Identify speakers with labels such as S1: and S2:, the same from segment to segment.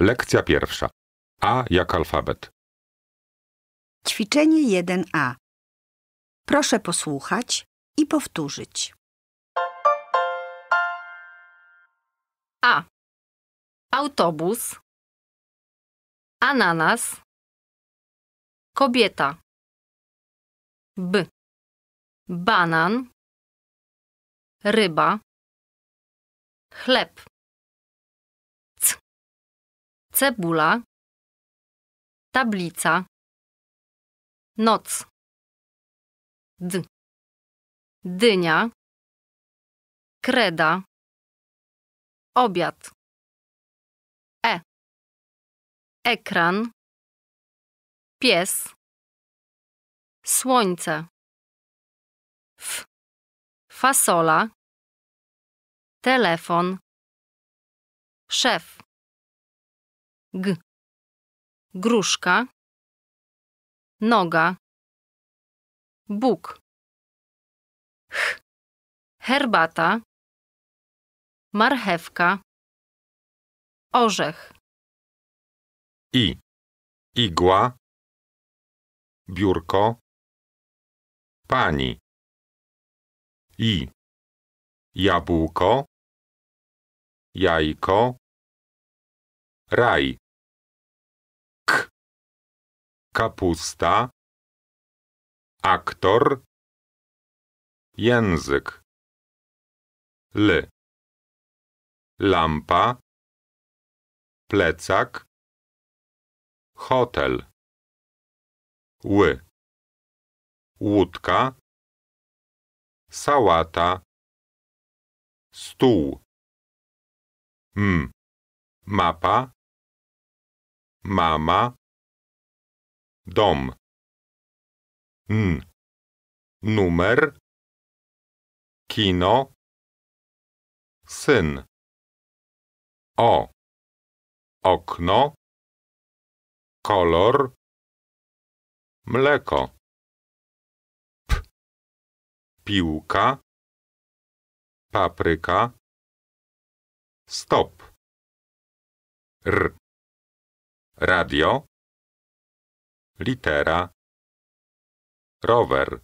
S1: Lekcja pierwsza. A jak alfabet. Ćwiczenie 1a. Proszę posłuchać i powtórzyć. A. Autobus. Ananas. Kobieta. B. Banan. Ryba. Chleb cebula, tablica, noc, d, dynia, kreda, obiad, e, ekran, pies, słońce, f, fasola, telefon, szef. G. Gruszka. Noga. Bóg. Ch. Herbata. Marchewka. Orzech. I. Igła. Biurko. Pani. I. Jabłko. Jajko. Raj kapusta, aktor, język, l, lampa, plecak, hotel, ły, łódka, sałata, stół, m, mapa, mama, Dom. N. Numer. Kino. Syn. O. Okno. Kolor. Mleko. P. Piłka. Papryka. Stop. R. Radio litera, rower,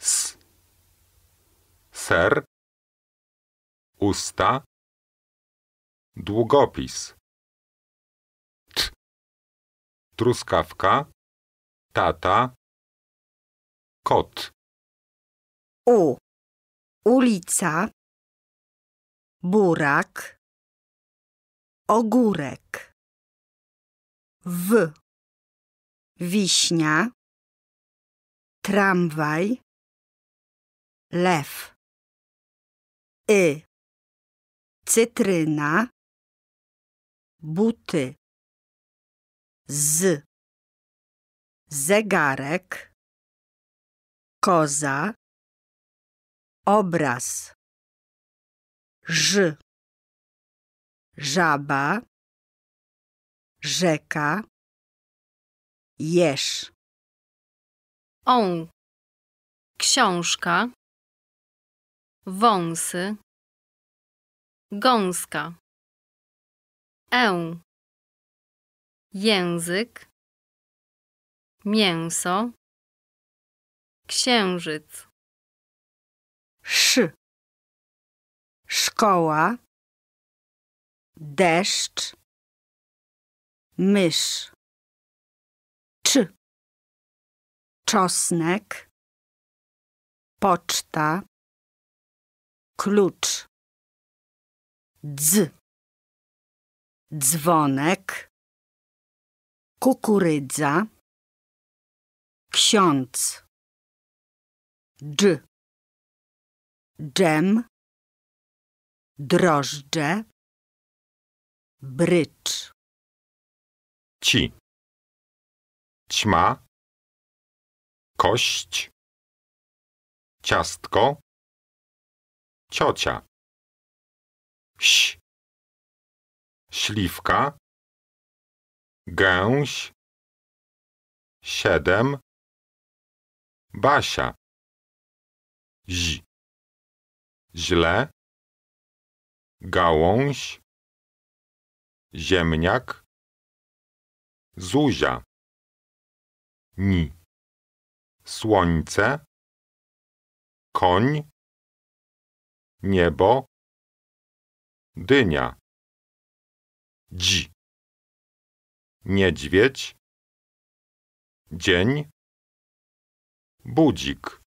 S1: s, ser, usta, długopis, t, truskawka, tata, kot. U. Ulica. Burak. Ogórek. W wiśnia, tramwaj, lew, y, cytryna, buty, z, zegarek, koza, obraz, ż, żaba, rzeka, Jesz. On. Książka. Wąsy. Gąska. Eł. Język. Mięso. Księżyc. Szy. Szkoła. Deszcz. Mysz. Czy czosnek, poczta, klucz, dz, dzwonek, kukurydza, ksiądz, dż, dżem, drożdże, brycz. Ci ćma, kość, ciastko, ciocia, ś, śliwka, gęś, siedem, Basia. Ź. Źle. Gałąź. Ziemniak. Zuzia ni. Słońce, koń, niebo, dynia, dzi, niedźwiedź, dzień, budzik.